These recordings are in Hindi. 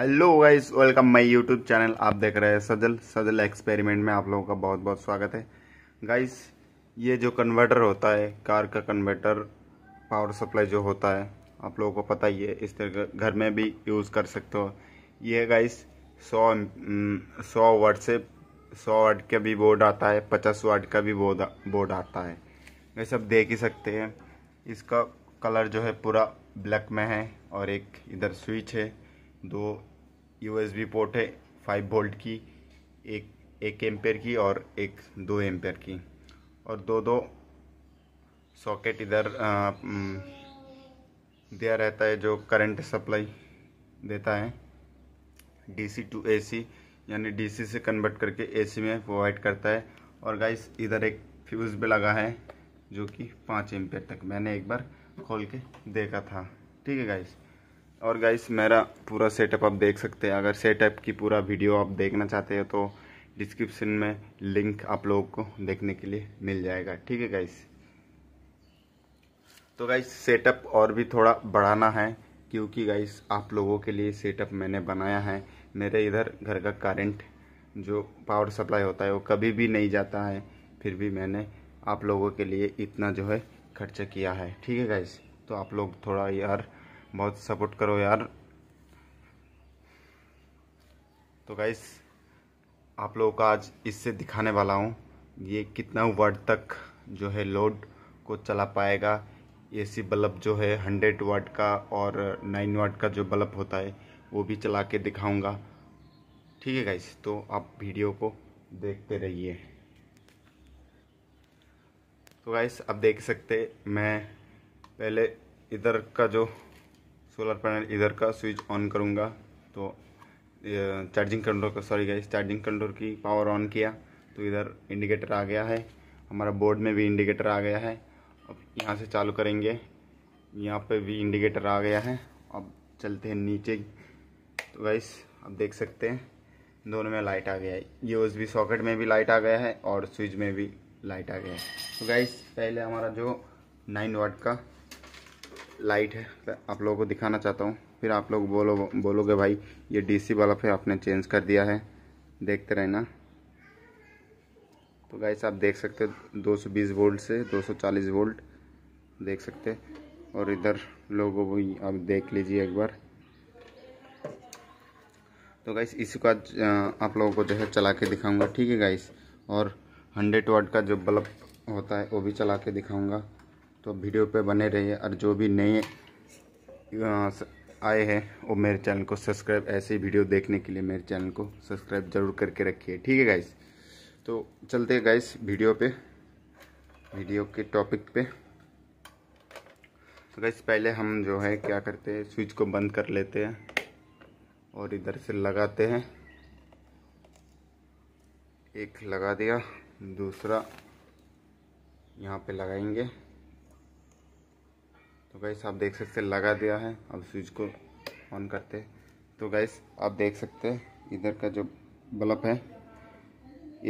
hello guys welcome my YouTube channel आप देख रहे हैं सजल सजल एक्सपेरिमेंट में आप लोगों का बहुत बहुत स्वागत है गाइस ये जो कन्वर्टर होता है कार का कन्वर्टर पावर सप्लाई जो होता है आप लोगों को पता ही है इस तरह घर में भी यूज़ कर सकते हो ये गाइस 100 100 वाट से 100 वाट का भी बोर्ड आता है पचास वाट का भी बोर्ड बोर्ड आता है वैसे आप देख ही सकते हैं इसका कलर जो है पूरा ब्लैक में है और एक इधर स्विच है दो यूएसबी पोर्ट है फाइव वोल्ट की एक एक एम्पेयर की और एक दो एम्पेयर की और दो दो सॉकेट इधर दिया रहता है जो करंट सप्लाई देता है डीसी टू एसी यानी डीसी से कन्वर्ट करके एसी में प्रोवाइड करता है और गाइस इधर एक फ्यूज़ भी लगा है जो कि पाँच एम्पेयर तक मैंने एक बार खोल के देखा था ठीक है गाइस और गाइस मेरा पूरा सेटअप आप देख सकते हैं अगर सेटअप की पूरा वीडियो आप देखना चाहते हैं तो डिस्क्रिप्शन में लिंक आप लोगों को देखने के लिए मिल जाएगा ठीक है गाइस तो गाइस सेटअप और भी थोड़ा बढ़ाना है क्योंकि गाइस आप लोगों के लिए सेटअप मैंने बनाया है मेरे इधर घर का करंट जो पावर सप्लाई होता है वो कभी भी नहीं जाता है फिर भी मैंने आप लोगों के लिए इतना जो है खर्चा किया है ठीक है गाइस तो आप लोग थोड़ा यार बहुत सपोर्ट करो यार तो गाइस आप लोगों का आज इससे दिखाने वाला हूँ ये कितना वर्ड तक जो है लोड को चला पाएगा एसी बल्ब जो है हंड्रेड वाट का और नाइन वाट का जो बल्ब होता है वो भी चला के दिखाऊँगा ठीक है गाइस तो आप वीडियो को देखते रहिए तो गाइस आप देख सकते मैं पहले इधर का जो सोलर पैनल इधर का स्विच ऑन करूँगा तो चार्जिंग कंट्रोल का सॉरी गाइस चार्जिंग कंट्रोल की पावर ऑन किया तो इधर इंडिकेटर आ गया है हमारा बोर्ड में भी इंडिकेटर आ गया है अब यहाँ से चालू करेंगे यहाँ पे भी इंडिकेटर आ गया है अब चलते हैं नीचे तो गाइस अब देख सकते हैं दोनों में लाइट आ गया है ये भी सॉकेट में भी लाइट आ गया है और स्विच में भी लाइट आ गया है तो गाइस पहले हमारा जो नाइन वाट का लाइट है आप लोगों को दिखाना चाहता हूँ फिर आप लोग बोलो बोलोगे भाई ये डीसी बल्ब है आपने चेंज कर दिया है देखते रहना तो गाइस आप देख सकते हो 220 वोल्ट से 240 वोल्ट देख सकते और इधर लोगों को आप देख लीजिए एक बार तो गाइस इसी का आप लोगों को जो है चला के दिखाऊंगा ठीक है गाइस और 100 वाट का जो बल्ब होता है वो भी चला के दिखाऊंगा तो वीडियो पे बने रहिए और जो भी नए आए हैं वो मेरे चैनल को सब्सक्राइब ऐसे ही वीडियो देखने के लिए मेरे चैनल को सब्सक्राइब जरूर करके रखिए ठीक है गाइस तो चलते हैं गाइस वीडियो पे वीडियो के टॉपिक पे तो गाइस पहले हम जो है क्या करते हैं स्विच को बंद कर लेते हैं और इधर से लगाते हैं एक लगा दिया दूसरा यहाँ पे लगाएंगे तो गैस आप देख सकते लगा दिया है अब स्विच को ऑन करते तो गैस आप देख सकते इधर का जो बल्ब है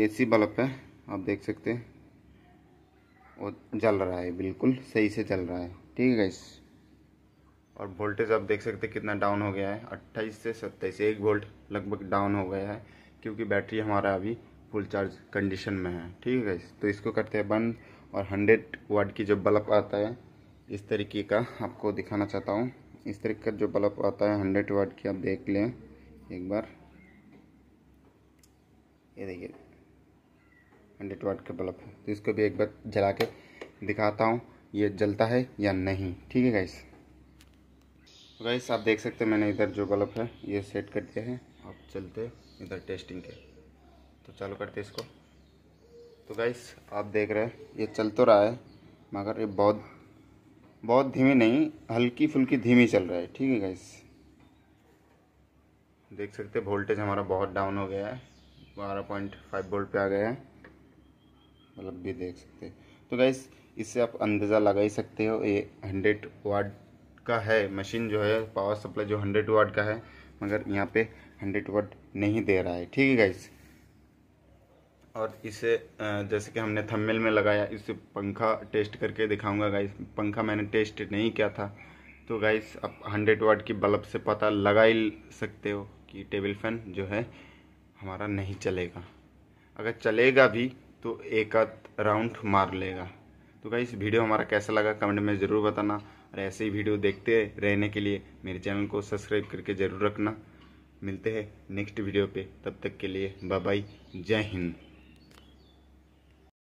एसी बल्ब है आप देख सकते वो जल रहा है बिल्कुल सही से जल रहा है ठीक है गैस और वोल्टेज आप देख सकते कितना डाउन हो गया है 28 से 27 एक वोल्ट लगभग डाउन हो गया है क्योंकि बैटरी हमारा अभी फुल चार्ज कंडीशन में है ठीक है गैस तो इसको करते हैं बंद और हंड्रेड वाट की जो बल्ब आता है इस तरीके का आपको दिखाना चाहता हूँ इस तरीके का जो बल्ब आता है हंड्रेड वाट की आप देख लें एक बार ये देखिए हंड्रेड वाट का बल्ब है तो इसको भी एक बार जला के दिखाता हूँ ये जलता है या नहीं ठीक है गाइस तो गाइस आप देख सकते हैं मैंने इधर जो बल्ब है ये सेट कर दिया है आप चलते इधर टेस्टिंग के तो चालू करते इसको तो गाइस आप देख रहे हैं ये चल तो रहा है मगर ये बहुत बहुत धीमी नहीं हल्की फुल्की धीमी चल रहा है ठीक है गैस देख सकते वोल्टेज हमारा बहुत डाउन हो गया है बारह पॉइंट फाइव वोल्ट पे आ गया है मतलब भी देख सकते तो गैस इससे आप अंदाज़ा लगा ही सकते हो ये हंड्रेड वाट का है मशीन जो है पावर सप्लाई जो हंड्रेड वाट का है मगर यहाँ पे हंड्रेड वाट नहीं दे रहा है ठीक है गाइज़ और इसे जैसे कि हमने थंबनेल में लगाया इसे पंखा टेस्ट करके दिखाऊंगा गाइस पंखा मैंने टेस्ट नहीं किया था तो गाइस आप हंड्रेड वाट की बल्ब से पता लगा ही सकते हो कि टेबल फैन जो है हमारा नहीं चलेगा अगर चलेगा भी तो एक आध राउंड मार लेगा तो गाइस वीडियो हमारा कैसा लगा कमेंट में ज़रूर बताना और ऐसे ही वीडियो देखते रहने के लिए मेरे चैनल को सब्सक्राइब करके ज़रूर रखना मिलते हैं नेक्स्ट वीडियो पे तब तक के लिए बाय बाय जय हिंद